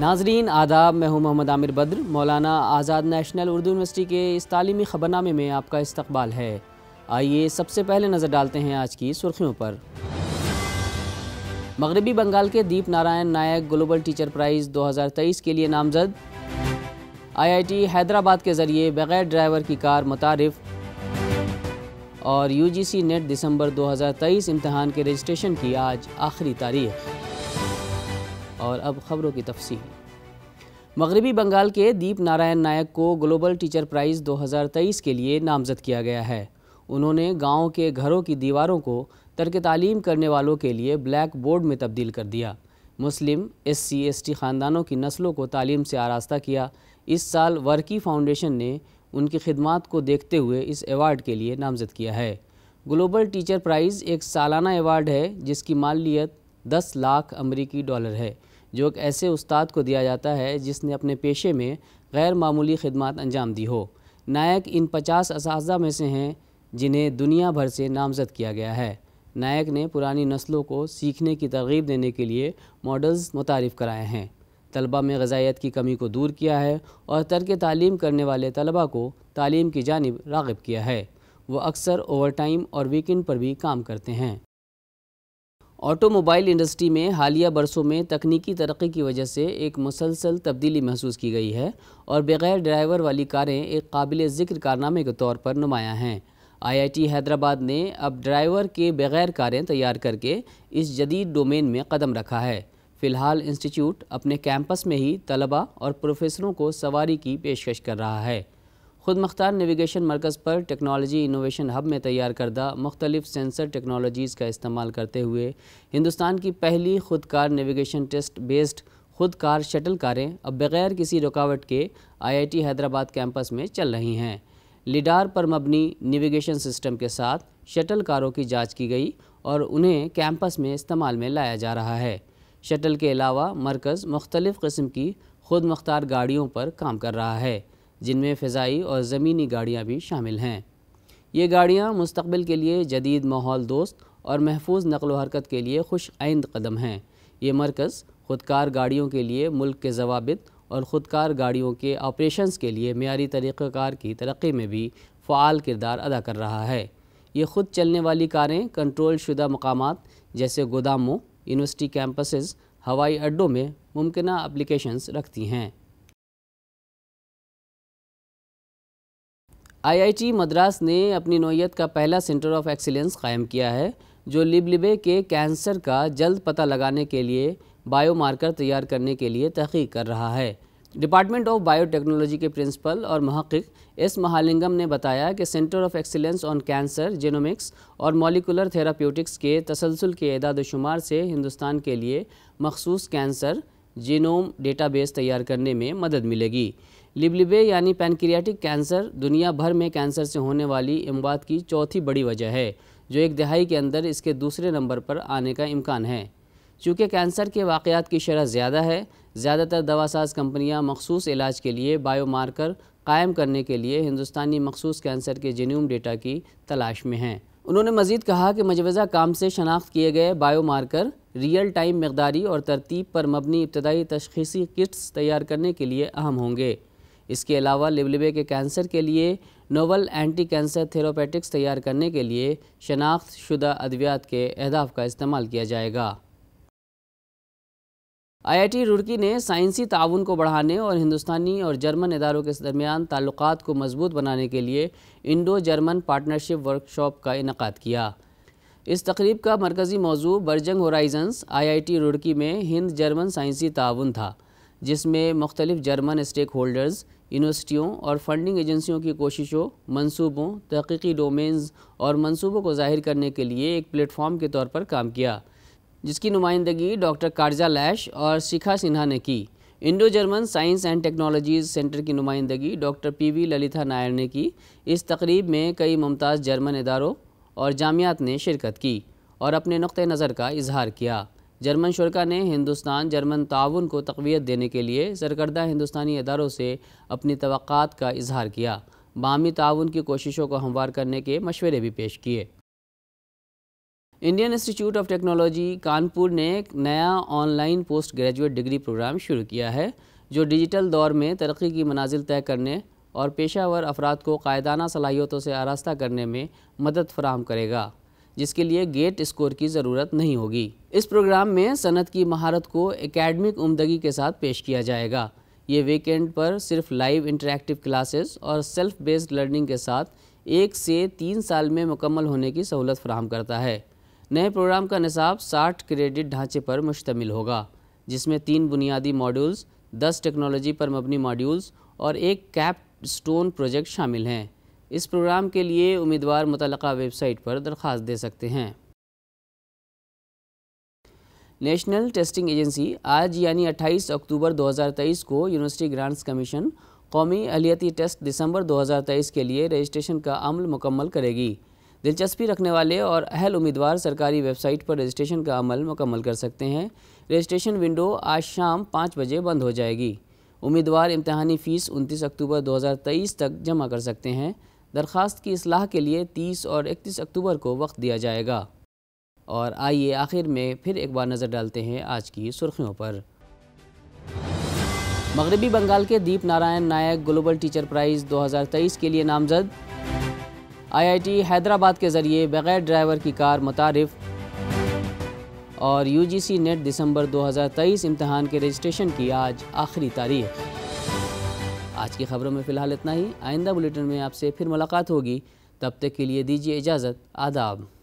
नाजरीन आदाब मैं हूँ मोहम्मद आमिर बद्र मौलाना आज़ाद नेशनल उर्दू यूनिवर्सिटी के इस तलीमी ख़बरनामे में आपका इस्तबाल है आइए सबसे पहले नज़र डालते हैं आज की सुर्खियों पर मगरबी बंगाल के Deep Narayan Nayak global teacher prize 2023 के लिए नामजद आईआईटी हैदराबाद के ज़रिए बग़ैर ड्राइवर की कार मुतारफ़ और सी नेट दिसंबर तेईस इम्तहान के रजिस्ट्रेशन की आज आखिरी तारीख और अब खबरों की तफसील मगरबी बंगाल के दीप नारायण नायक को ग्लोबल टीचर प्राइज़ 2023 के लिए नामजद किया गया है उन्होंने गाँव के घरों की दीवारों को तर्क तालीम करने वालों के लिए ब्लैक बोर्ड में तब्दील कर दिया मुस्लिम एस सी एस टी ख़ानदानों की नस्लों को तालीम से आरास्ता किया इस साल वर्की फाउंडेशन ने उनकी खिदमत को देखते हुए इस एवार्ड के लिए नामजद किया है ग्लोबल टीचर प्राइज़ एक सालाना एवार्ड है जिसकी मालियत दस लाख अमरीकी डॉलर है जो एक ऐसे उस्ताद को दिया जाता है जिसने अपने पेशे में गैर मामूली खदमात अंजाम दी हो नायक इन पचास इस में से हैं जिन्हें दुनिया भर से नामजद किया गया है नायक ने पुरानी नस्लों को सीखने की तरगीब देने के लिए मॉडल्स मुतारफ़ कराए हैं तलबा में गजाइत की कमी को दूर किया है और तर्क तालीम करने वाले तलबा को तालीम की जानब रागब किया है वह अक्सर ओवर टाइम और वीकेंड पर भी काम करते हैं ऑटोमोबाइल इंडस्ट्री में हालिया बरसों में तकनीकी तरक्की की वजह से एक मुसलसल तब्दीली महसूस की गई है और बग़ैर ड्राइवर वाली कारें एक काबिल ज़िक्र कारनामे के तौर पर नुमाया हैं आईआईटी हैदराबाद ने अब ड्राइवर के बग़ैर कारें तैयार करके इस जदीद डोमेन में कदम रखा है फ़िलहाल इंस्टीट्यूट अपने कैंपस में ही तलबा और प्रोफेसरों को सवारी की पेशकश कर रहा है खुद मख्तार नेविगेशन मरकज़ पर टेक्नोलॉजी इनोवेशन हब में तैयार करदा मुख्तलिफ सेंसर टेक्नोलॉजीज़ का इस्तेमाल करते हुए हिंदुस्तान की पहली खुदकार नेविगेशन टेस्ट बेस्ड खुदकार शटल कारें अब बग़ैर किसी रुकावट के आईआईटी हैदराबाद कैंपस में चल रही हैं लिडार पर मबनी नेविगेशन सिस्टम के साथ शटल कारों की जांच की गई और उन्हें कैंपस में इस्तेमाल में लाया जा रहा है शटल के अलावा मरकज़ मुख्तलिफ़ की खुद मुख्तार गाड़ियों पर काम कर रहा है जिनमें फ़ज़ाई और ज़मीनी गाड़ियाँ भी शामिल हैं ये गाड़ियाँ मुस्तबिल के लिए जदीद माहौल दोस्त और महफूज नकल हरकत के लिए खुश आइंद कदम हैं ये मरकज़ खुदकार गाड़ियों के लिए मुल्क के जवाबित और ख़ुदकार गाड़ियों के ऑपरेशंस के लिए मीरी तरीक़ार की तरक्की में भी फ़ाल किरदार अदा कर रहा है ये खुद चलने वाली कारें कंट्रोल शुदा मकाम जैसे गोदामों यूनिवर्सिटी कैंपसेस हवाई अड्डों में मुमकिन अप्लीकेशंस रखती हैं आईआईटी मद्रास ने अपनी नोयत का पहला सेंटर ऑफ एक्सीलेंस कायम किया है जो लिबलिबे के कैंसर का जल्द पता लगाने के लिए बायोमार्कर तैयार करने के लिए तहकीक कर रहा है डिपार्टमेंट ऑफ बायोटेक्नोलॉजी के प्रिंसिपल और महक़ एस महालिंगम ने बताया कि centre of excellence on cancer genomics और मॉलिकुलर थेराप्यूटिक्स के तसलसल के एदाद शुमार से हिंदुस्तान के लिए मखसूस कैंसर जीनोम डेटाबेस तैयार करने में मदद मिलेगी लिबलिबे यानी पैनक्रियाटिक कैंसर दुनिया भर में कैंसर से होने वाली इमवात की चौथी बड़ी वजह है जो एक दहाई के अंदर इसके दूसरे नंबर पर आने का इम्कान है चूँकि कैंसर के वाक़ात की शरह ज़्यादा है ज़्यादातर दवासाज कंपनियाँ मखसूस इलाज के लिए बायोमार्कर कायम करने के लिए हिंदुस्तानी मखसूस कैंसर के जेन्यूम डेटा की तलाश में हैं उन्होंने मजीद कहा कि मजवज़ा काम से शनाख्त किए गए बायो मार्कर रियल टाइम मकदारी और तरतीब पर मबनी इब्तदाई तशखीसी किट्स तैयार करने के लिए अहम होंगे इसके अलावा लिबलिबे के कैंसर के लिए नोवल एंटी कैंसर थेरोपेटिक्स तैयार करने के लिए शनाख्त शुदा अद्वियात के अहदाफ का इस्तेमाल किया जाएगा आईआईटी रुड़की ने साइंसी ताउन को बढ़ाने और हिंदुस्तानी और जर्मन इदारों के दरमियान ताल्लुक को मजबूत बनाने के लिए इंडो जर्मन पार्टनरशिप वर्कशॉप का इनका किया इस तकरीब का मरकज़ी मौजू बर्जंग होराइजन्स आईआईटी रुड़की में हिंद जर्मन साइंसी ताउन था जिसमें मुख्तलिफ जर्मन स्टेक होल्डर्स यूनिवर्सिटियों और फंडिंग एजेंसियों की कोशिशों मनसूबों तहकीकी डोमेंस और मनसूबों को जाहिर करने के लिए एक प्लेटफॉर्म के तौर पर काम किया जिसकी नुमाइंदगी डॉक्टर कारजा लैश और शिखा सिन्हा ने की Indo German science and technologies centre की नुमाइंदगी डॉक्टर पीवी ललिता नायर ने की इस तकरीब में कई मुमताज़ जर्मन इदारों और जामियात ने शिरकत की और अपने नुक़ नज़र का इजहार किया जर्मन शुरा ने हिंदुस्तान जर्मन ताउन को तकवीत देने के लिए सरकर्दा हिंदुस्तानी इदारों से अपनी तो का इजहार किया बामी ताउन की कोशिशों को हमवार करने के मशवरे भी पेश किए Indian institute of technology Kanpur ने एक नया online post graduate degree programme शुरू किया है जो डिजिटल दौर में तरक्की की मनाजिल तय करने और पेशावर अफराद को कायदाना सलाहियतों से आरास्ता करने में मदद फराहम करेगा जिसके लिए गेट स्कोर की ज़रूरत नहीं होगी इस प्रोग्राम में सनत की महारत को एकेडमिक उमदगी के साथ पेश किया जाएगा ये वीकेंड पर सिर्फ लाइव इंटरेक्टिव क्लासेस और सेल्फ बेस्ड लर्निंग के साथ एक से तीन साल में मुकम्मल होने की सहूलत फ्राहम करता है नए प्रोग्राम का निसाब 60 क्रेडिट ढांचे पर मुश्तमिल होगा जिसमें तीन बुनियादी मॉड्यूल्स 10 टेक्नोलॉजी पर मबनी मॉड्यूल्स और एक कैप स्टोन प्रोजेक्ट शामिल हैं इस प्रोग्राम के लिए उम्मीदवार मुतल वेबसाइट पर दरख्वास्त दे सकते हैं नेशनल टेस्टिंग एजेंसी आज यानी 28 अक्टूबर 2023 को यूनिवर्सिटी ग्रांट्स कमीशन कौमी अहलियती टेस्ट दिसंबर 2023 के लिए रजिस्ट्रेशन का अमल मुकम्मल करेगी दिलचस्पी रखने वाले और अहल उम्मीदवार सरकारी वेबसाइट पर रजिस्ट्रेशन का अमल मुकम्मल कर सकते हैं रजिस्ट्रेशन विंडो आज शाम पाँच बजे बंद हो जाएगी उम्मीदवार इम्तहानी फ़ीस 29 अक्टूबर 2023 तक जमा कर सकते हैं दरख्वास्त की असलाह के लिए 30 और 31 अक्टूबर को वक्त दिया जाएगा और आइए आखिर में फिर एक बार नज़र डालते हैं आज की सुर्खियों पर मगरबी बंगाल के Deep Narayan Nayak global teacher prize तेईस के लिए नामजद आईआईटी हैदराबाद के ज़रिए बग़ैर ड्राइवर की कार मुतारफ़ और यूजीसी नेट दिसंबर 2023 इम्तहान के रजिस्ट्रेशन की आज आखिरी तारीख आज की खबरों में फ़िलहाल इतना ही आइंदा बुलेटिन में आपसे फिर मुलाकात होगी तब तक के लिए दीजिए इजाज़त आदाब